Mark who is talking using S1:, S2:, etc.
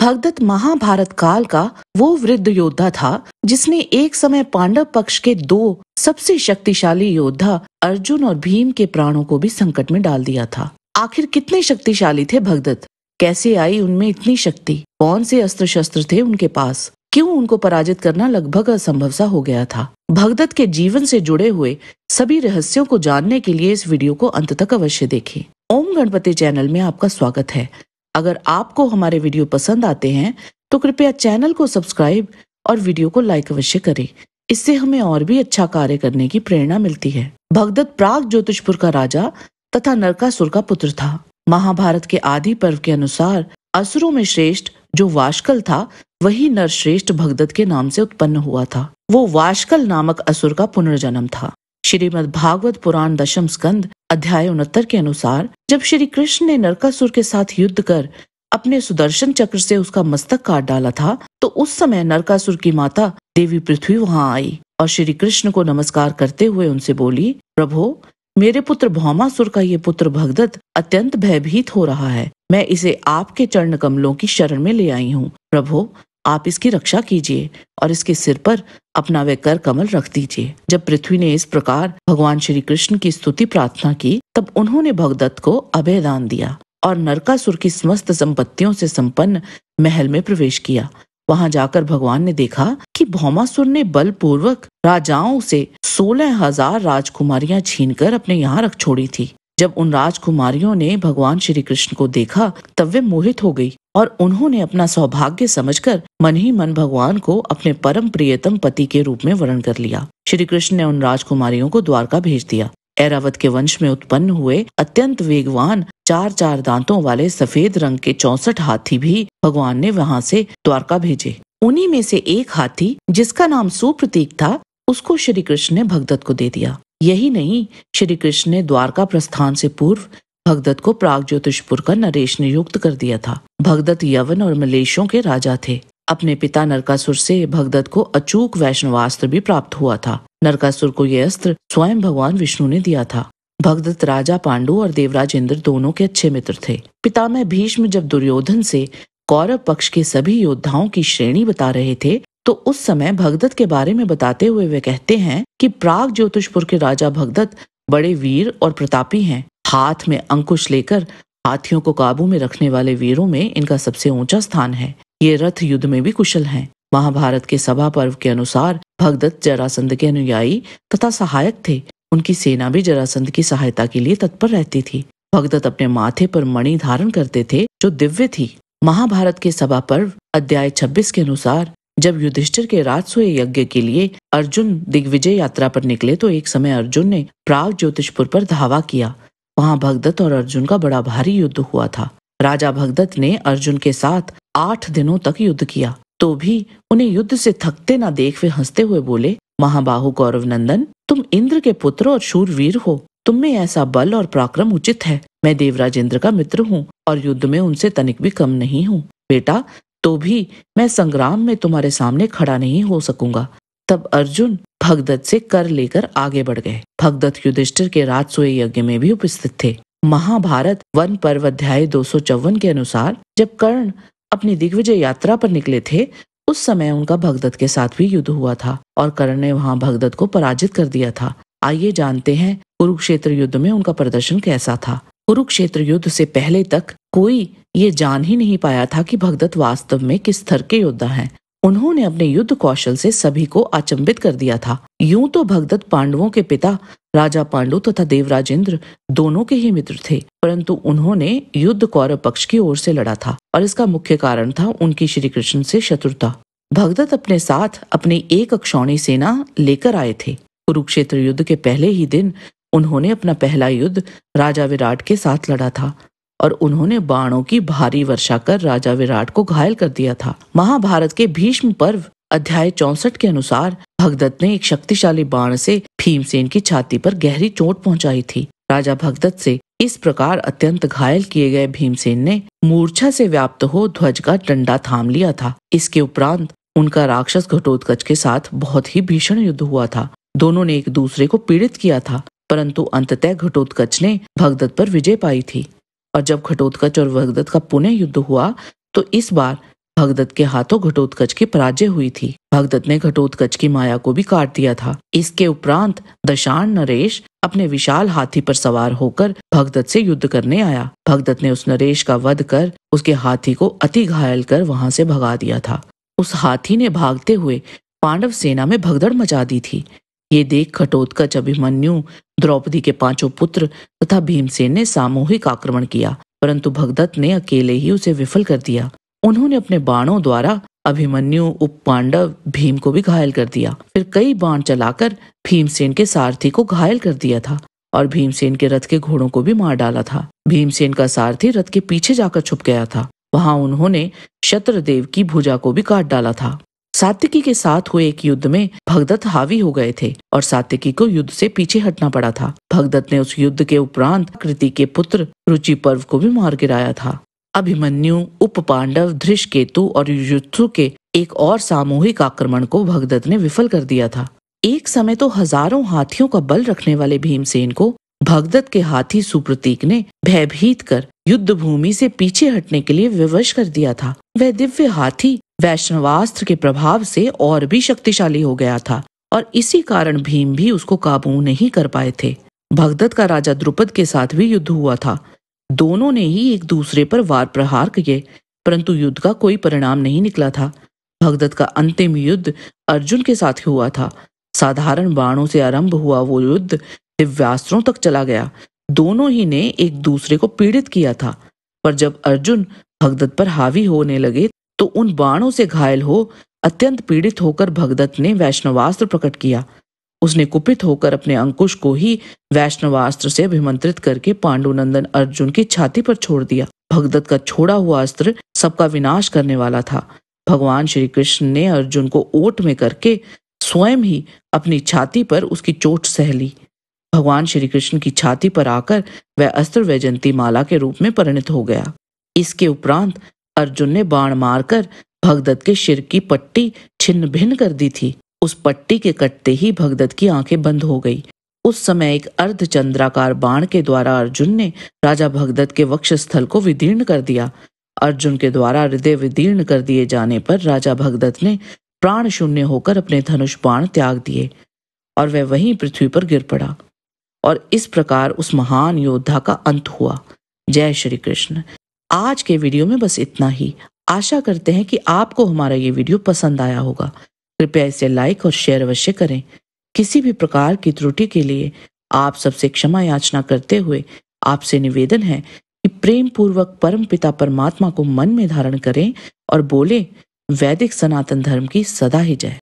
S1: भगदत्त महाभारत काल का वो वृद्ध योद्धा था जिसने एक समय पांडव पक्ष के दो सबसे शक्तिशाली योद्धा अर्जुन और भीम के प्राणों को भी संकट में डाल दिया था आखिर कितने शक्तिशाली थे भगदत्त कैसे आई उनमें इतनी शक्ति कौन से अस्त्र शस्त्र थे उनके पास क्यों उनको पराजित करना लगभग असंभव सा हो गया था भगदत्त के जीवन से जुड़े हुए सभी रहस्यों को जानने के लिए इस वीडियो को अंत तक अवश्य देखें ओम गणपति चैनल में आपका स्वागत है अगर आपको हमारे वीडियो पसंद आते हैं तो कृपया चैनल को सब्सक्राइब और वीडियो को लाइक अवश्य करें इससे हमें और भी अच्छा कार्य करने की प्रेरणा मिलती है भगदत्त प्राग ज्योतिषपुर का राजा तथा नरकासुर का पुत्र था महाभारत के आदि पर्व के अनुसार असुरों में श्रेष्ठ जो वाशकल था वही नरश्रेष्ठ भगदत्त के नाम से उत्पन्न हुआ था वो वाशकल नामक असुर का पुनर्जन्म था श्रीमद् भागवत पुराण दशम स्कंद अध्याय उनहत्तर के अनुसार जब श्री कृष्ण ने नरकासुर के साथ युद्ध कर अपने सुदर्शन चक्र से उसका मस्तक काट डाला था तो उस समय नरकासुर की माता देवी पृथ्वी वहां आई और श्री कृष्ण को नमस्कार करते हुए उनसे बोली प्रभो मेरे पुत्र भौमासुर का ये पुत्र भगदत्त अत्यंत भयभीत हो रहा है मैं इसे आपके चरण कमलों की शरण में ले आई हूँ प्रभो आप इसकी रक्षा कीजिए और इसके सिर पर अपना वे कर कमल रख दीजिए जब पृथ्वी ने इस प्रकार भगवान श्री कृष्ण की स्तुति प्रार्थना की तब उन्होंने भगदत्त को दान दिया और नरकासुर की समस्त संपत्तियों से संपन्न महल में प्रवेश किया वहां जाकर भगवान ने देखा कि भौमासुर ने बलपूर्वक राजाओं से सोलह हजार राजकुमारियां छीनकर अपने यहाँ रख छोड़ी थी जब उन राजकुमारियों ने भगवान श्री कृष्ण को देखा तब वे मोहित हो गई और उन्होंने अपना सौभाग्य समझकर मन ही मन भगवान को अपने परम प्रियतम पति के रूप में वर्ण कर लिया श्री कृष्ण ने उन राजकुमारियों को द्वारका भेज दिया ऐरावत के वंश में उत्पन्न हुए अत्यंत वेगवान चार चार दांतों वाले सफेद रंग के चौसठ हाथी भी भगवान ने वहाँ से द्वारका भेजे उन्हीं में से एक हाथी जिसका नाम सुप्रतीक था उसको श्री कृष्ण ने भगदत्त को दे दिया यही नहीं श्री कृष्ण ने द्वारका प्रस्थान से पूर्व भगदत्त को प्राग ज्योतिषपुर का नरेश नियुक्त कर दिया था भगदत्त यवन और मलेशियों के राजा थे अपने पिता नरकासुर से भगदत्त को अचूक वैष्णवास्त्र भी प्राप्त हुआ था नरकासुर को यह अस्त्र स्वयं भगवान विष्णु ने दिया था भगदत्त राजा पांडु और देवराज इंद्र दोनों के अच्छे मित्र थे पितामह भीष्म जब दुर्योधन से कौरव पक्ष के सभी योद्धाओं की श्रेणी बता रहे थे तो उस समय भगदत्त के बारे में बताते हुए वे कहते हैं कि प्राग ज्योतिषपुर के राजा भगदत्त बड़े वीर और प्रतापी हैं हाथ में अंकुश लेकर हाथियों को काबू में रखने वाले वीरों में इनका सबसे ऊंचा स्थान है ये रथ युद्ध में भी कुशल हैं। महाभारत के सभा पर्व के अनुसार भगदत्त जरासंध के अनुयायी तथा सहायक थे उनकी सेना भी जरासंध की सहायता के लिए तत्पर रहती थी भगदत्त अपने माथे पर मणि धारण करते थे जो दिव्य थी महाभारत के सभा पर्व अध्याय 26 के अनुसार जब युधिष्ठिर के राजसूय यज्ञ के लिए अर्जुन दिग्विजय यात्रा पर निकले तो एक समय अर्जुन ने प्राग ज्योतिषपुर पर धावा किया वहां भगदत्त और अर्जुन का बड़ा भारी युद्ध हुआ था राजा भगदत्त ने अर्जुन के साथ आठ दिनों तक युद्ध किया तो भी उन्हें युद्ध से थकते ना देख वे हंसते हुए बोले महाबाहु नंदन तुम इंद्र के पुत्र और शूरवीर हो तुम में ऐसा बल और पराक्रम उचित है मैं देवराज इंद्र का मित्र हूँ और युद्ध में उनसे तनिक भी कम नहीं हूँ बेटा तो भी मैं संग्राम में तुम्हारे सामने खड़ा नहीं हो सकूंगा तब अर्जुन भगदत्त से कर लेकर आगे बढ़ गए भगदत्त युधिष्ठिर के सोए यज्ञ में भी उपस्थित थे महाभारत वन पर्व अध्याय दो के अनुसार जब कर्ण अपनी दिग्विजय यात्रा पर निकले थे उस समय उनका भगदत्त के साथ भी युद्ध हुआ था और कर्ण ने वहां भगदत्त को पराजित कर दिया था आइए जानते हैं कुरुक्षेत्र युद्ध में उनका प्रदर्शन कैसा था कुरुक्षेत्र युद्ध से पहले तक कोई ये जान ही नहीं पाया था कि भगदत्त वास्तव में किस स्तर के योद्धा हैं उन्होंने अपने युद्ध कौशल से सभी को अचंबित कर दिया था यूं तो भगदत्त पांडवों के पिता राजा पांडु तथा देवराज इंद्र दोनों के ही मित्र थे परंतु उन्होंने युद्ध कौरव पक्ष की ओर से लड़ा था और इसका मुख्य कारण था उनकी श्री कृष्ण से शत्रुता भगदत्त अपने साथ अपनी एक अक्षौणी सेना लेकर आए थे कुरुक्षेत्र युद्ध के पहले ही दिन उन्होंने अपना पहला युद्ध राजा विराट के साथ लड़ा था और उन्होंने बाणों की भारी वर्षा कर राजा विराट को घायल कर दिया था महाभारत के भीष्म पर्व अध्याय चौसठ के अनुसार भगदत्त ने एक शक्तिशाली बाण से भीमसेन की छाती पर गहरी चोट पहुंचाई थी राजा भगदत्त से इस प्रकार अत्यंत घायल किए गए भीमसेन ने मूर्छा से व्याप्त हो ध्वज का डंडा थाम लिया था इसके उपरांत उनका राक्षस घटोत्कच के साथ बहुत ही भीषण युद्ध हुआ था दोनों ने एक दूसरे को पीड़ित किया था परंतु अंततः घटोत्कच ने भगदत्त पर विजय पाई थी और जब घटोत्कच और भगदत्त का पुनः युद्ध हुआ तो इस बार भगदत्त के हाथों घटोत्कच की पराजय हुई थी भगदत्त ने घटोत्कच की माया को भी काट दिया था इसके उपरांत दशाण नरेश अपने विशाल हाथी पर सवार होकर भगदत्त से युद्ध करने आया भगदत्त ने उस नरेश का वध कर उसके हाथी को अति घायल कर वहां से भगा दिया था उस हाथी ने भागते हुए पांडव सेना में भगदड़ मचा दी थी ये देख खटोत्कच अभिमन्यु द्रौपदी के पांचों पुत्र तथा भीमसेन ने सामूहिक आक्रमण किया परंतु भगदत्त ने अकेले ही उसे विफल कर दिया उन्होंने अपने बाणों द्वारा अभिमन्यु उप पांडव भीम को भी घायल कर दिया फिर कई बाण चलाकर भीमसेन के सारथी को घायल कर दिया था और भीमसेन के रथ के घोड़ों को भी मार डाला था भीमसेन का सारथी रथ के पीछे जाकर छुप गया था वहां उन्होंने शत्रदेव की भुजा को भी काट डाला था सात्विकी के साथ हुए एक युद्ध में भगदत्त हावी हो गए थे और सात्विकी को युद्ध से पीछे हटना पड़ा था भगदत्त ने उस युद्ध के उपरांत कृति के पुत्र रुचि पर्व को भी मार गिराया था अभिमन्यु उप पांडव धृष केतु और युजुत्सु के एक और सामूहिक आक्रमण को भगदत्त ने विफल कर दिया था एक समय तो हजारों हाथियों का बल रखने वाले भीमसेन को भगदत्त के हाथी सुप्रतीक ने भयभीत कर युद्ध भूमि से पीछे हटने के लिए विवश कर दिया था वह दिव्य हाथी वैष्णवास्त्र के प्रभाव से और भी शक्तिशाली हो गया था और इसी कारण भीम भी उसको काबू नहीं कर पाए थे भगदत्त का राजा द्रुपद के साथ भी युद्ध हुआ था दोनों ने ही एक दूसरे पर वार प्रहार किए परंतु युद्ध का कोई परिणाम नहीं निकला था भगदत्त का अंतिम युद्ध अर्जुन के साथ हुआ था साधारण बाणों से आरंभ हुआ वो युद्ध दिव्यास्त्रों तक चला गया दोनों ही ने एक दूसरे को पीड़ित किया था पर जब अर्जुन भगदत्त पर हावी होने लगे तो उन बाणों से घायल हो अत्यंत पीड़ित होकर भगदत्त ने वैष्णवास्त्र प्रकट किया उसने कुपित होकर अपने अंकुश को ही वैष्णवास्त्र से अभिमंत्रित करके पांडुनंदन अर्जुन की छाती पर छोड़ दिया भगदत्त का छोड़ा हुआ अस्त्र सबका विनाश करने वाला था भगवान श्री कृष्ण ने अर्जुन को ओट में करके स्वयं ही अपनी छाती पर उसकी चोट सह ली भगवान श्री कृष्ण की छाती पर आकर वह अस्त्र वैजंती माला के रूप में परिणित हो गया इसके उपरांत अर्जुन ने बाण मारकर भगदत्त के सिर की पट्टी छिन्न भिन्न कर दी थी उस पट्टी के कटते ही भगदत्त की आंखें बंद हो गई उस समय एक अर्ध चंद्राकार बाण के द्वारा अर्जुन ने राजा भगदत्त के वक्षस्थल को विदीर्ण कर दिया अर्जुन के द्वारा हृदय विदीर्ण कर दिए जाने पर राजा भगदत्त ने प्राण शून्य होकर अपने धनुष बाण त्याग दिए और वह वहीं पृथ्वी पर गिर पड़ा और इस प्रकार उस महान योद्धा का अंत हुआ जय श्री कृष्ण आज के वीडियो में बस इतना ही आशा करते हैं कि आपको हमारा ये वीडियो पसंद आया होगा कृपया इसे लाइक और शेयर अवश्य करें किसी भी प्रकार की त्रुटि के लिए आप सबसे क्षमा याचना करते हुए आपसे निवेदन है कि प्रेम पूर्वक परम पिता परमात्मा को मन में धारण करें और बोले वैदिक सनातन धर्म की सदा ही जय